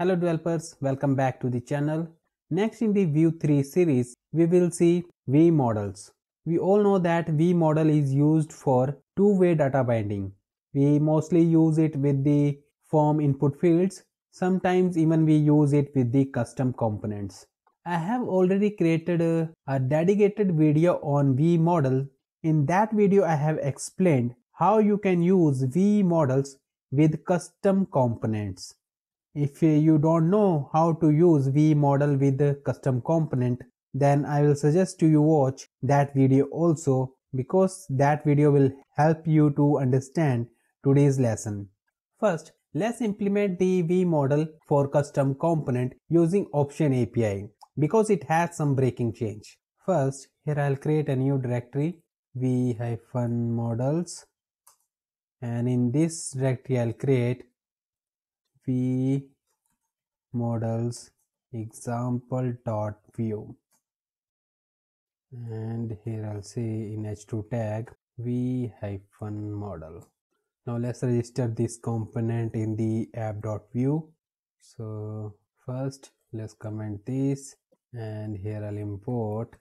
Hello developers, welcome back to the channel. Next in the Vue 3 series, we will see V models. We all know that V model is used for two-way data binding. We mostly use it with the form input fields. Sometimes even we use it with the custom components. I have already created a, a dedicated video on V model. In that video, I have explained how you can use V models with custom components. If you don't know how to use V model with the custom component, then I will suggest you watch that video also because that video will help you to understand today's lesson. First, let's implement the model for custom component using option API because it has some breaking change. First, here I'll create a new directory v-models and in this directory I'll create models example dot view and here I'll say in h2 tag v hyphen model now let's register this component in the app dot view so first let's comment this and here I'll import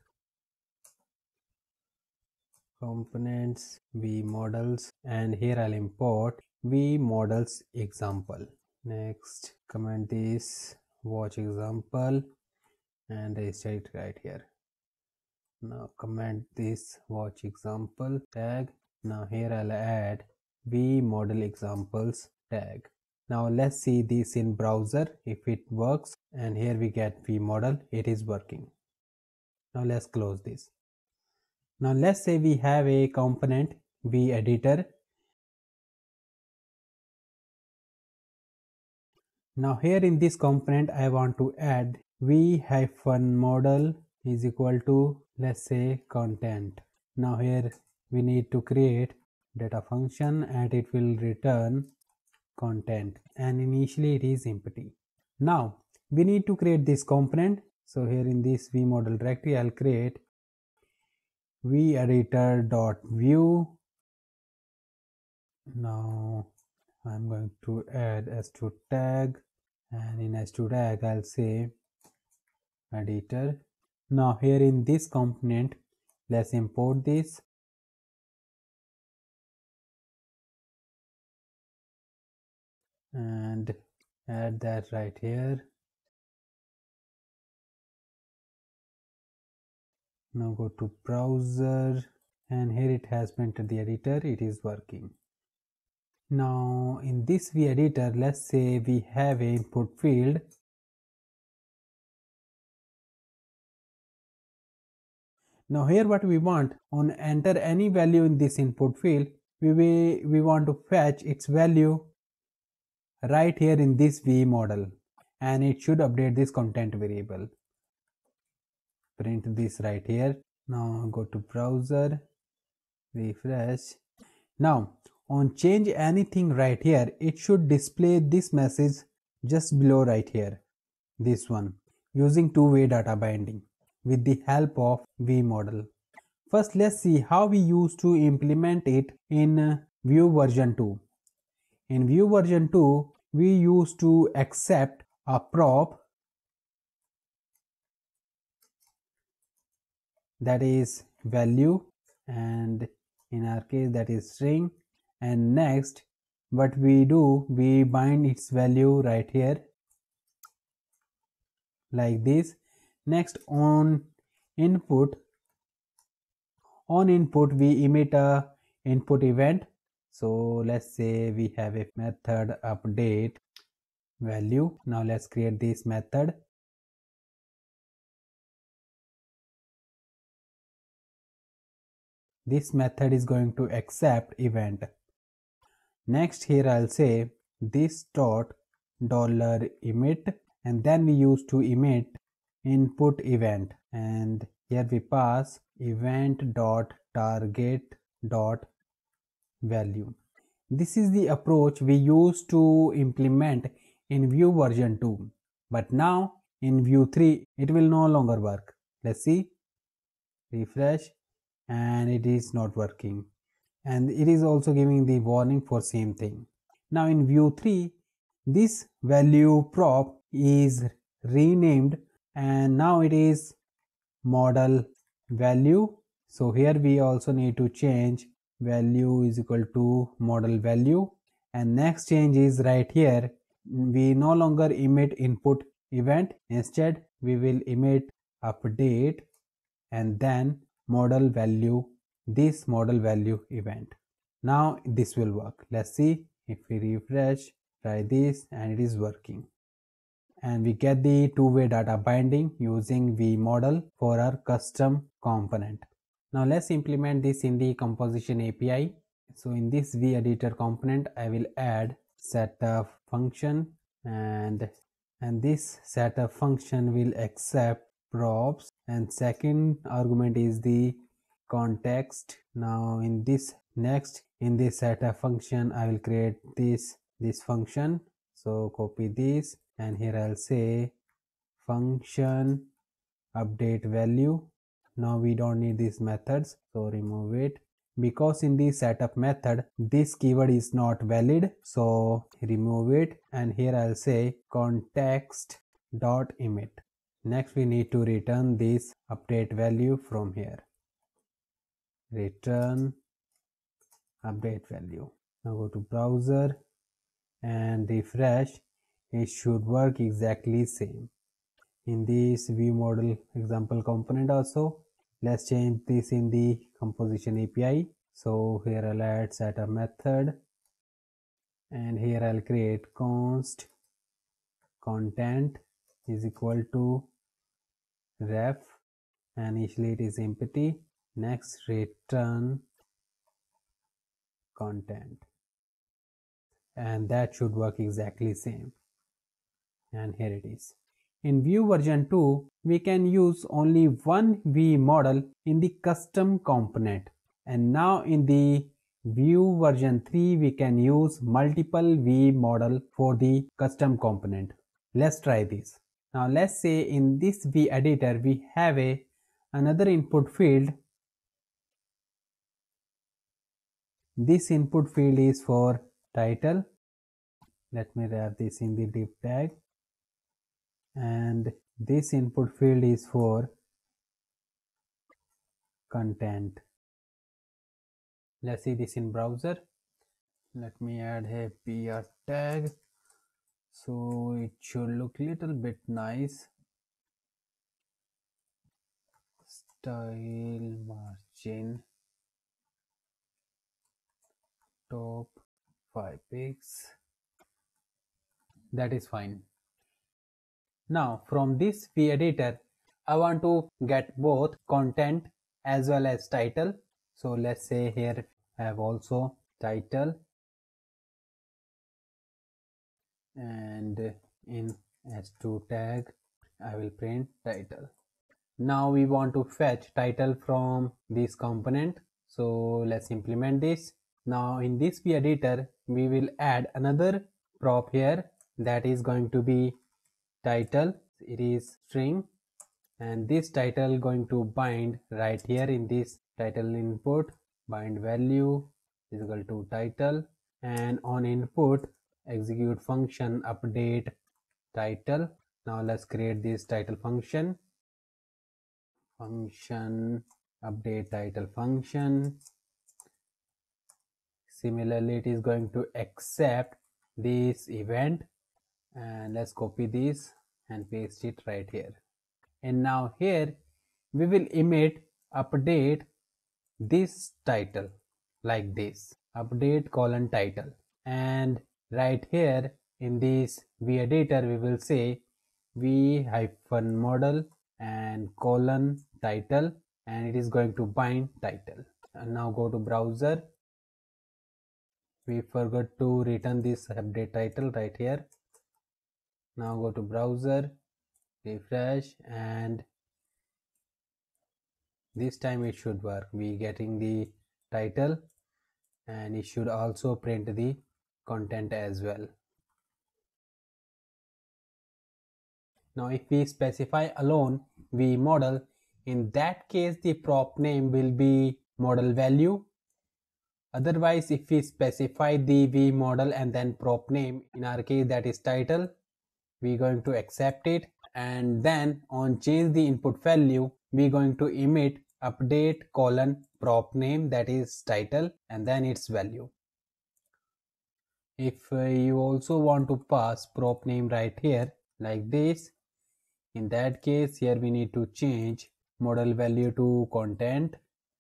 components v models and here I'll import v models example next comment this watch example and I it right here now comment this watch example tag now here I'll add V model examples tag now let's see this in browser if it works and here we get V model it is working now let's close this now let's say we have a component V editor Now here in this component I want to add v hyphen model is equal to let's say content. Now here we need to create data function and it will return content and initially it is empty. Now we need to create this component. So here in this v model directory I'll create v editor dot view. Now I'm going to add as to tag and in h2 I'll say editor now here in this component let's import this and add that right here now go to browser and here it has printed the editor it is working now in this V editor, let's say we have an input field Now here what we want on enter any value in this input field, we, we want to fetch its value right here in this V model and it should update this content variable. Print this right here. Now go to browser, refresh. Now on change anything right here it should display this message just below right here this one using two-way data binding with the help of V model. First let's see how we used to implement it in view version 2. In view version 2 we used to accept a prop that is value and in our case that is string and next what we do we bind its value right here like this next on input on input we emit a input event so let's say we have a method update value now let's create this method this method is going to accept event Next here I'll say this dot dollar emit and then we use to emit input event and here we pass event dot target dot value. This is the approach we used to implement in view version 2 but now in view 3 it will no longer work. Let's see refresh and it is not working and it is also giving the warning for same thing. Now in view 3, this value prop is renamed and now it is model value. So here we also need to change value is equal to model value and next change is right here. We no longer emit input event instead we will emit update and then model value this model value event. Now this will work. Let's see if we refresh, try this and it is working. And we get the two-way data binding using the model for our custom component. Now let's implement this in the composition API. So in this vEditor component, I will add setup function and and this setup function will accept props and second argument is the context now in this next in this setup function i will create this this function so copy this and here i'll say function update value now we don't need these methods so remove it because in the setup method this keyword is not valid so remove it and here i'll say context dot emit next we need to return this update value from here return update value now go to browser and refresh it should work exactly same in this view model example component also let's change this in the composition api so here i'll add set a method and here i'll create const content is equal to ref and initially it is empty Next, return content. And that should work exactly same. And here it is. In Vue version 2, we can use only one V model in the custom component. And now in the Vue version 3, we can use multiple V model for the custom component. Let's try this. Now let's say in this V editor, we have a another input field This input field is for title. Let me wrap this in the div tag. And this input field is for content. Let's see this in browser. Let me add a PR tag so it should look little bit nice style margin top five picks that is fine now from this v editor i want to get both content as well as title so let's say here i have also title and in h2 tag i will print title now we want to fetch title from this component so let's implement this now in this editor, we will add another prop here that is going to be title. It is string and this title going to bind right here in this title input bind value is equal to title and on input execute function update title now let's create this title function function update title function similarly it is going to accept this event and let's copy this and paste it right here and now here we will emit update this title like this update colon title and right here in this v editor we will say v hyphen model and colon title and it is going to bind title and now go to browser we forgot to return this update title right here now go to browser refresh and this time it should work we getting the title and it should also print the content as well now if we specify alone v model in that case the prop name will be model value Otherwise, if we specify the V model and then prop name, in our case that is title, we're going to accept it and then on change the input value, we're going to emit update colon prop name that is title and then its value. If uh, you also want to pass prop name right here like this, in that case here we need to change model value to content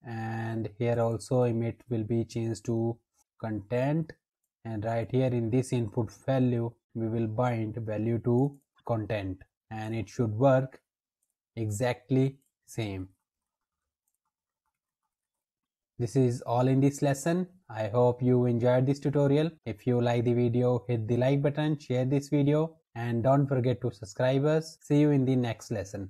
and here also emit will be changed to content and right here in this input value we will bind value to content and it should work exactly same this is all in this lesson i hope you enjoyed this tutorial if you like the video hit the like button share this video and don't forget to subscribe us see you in the next lesson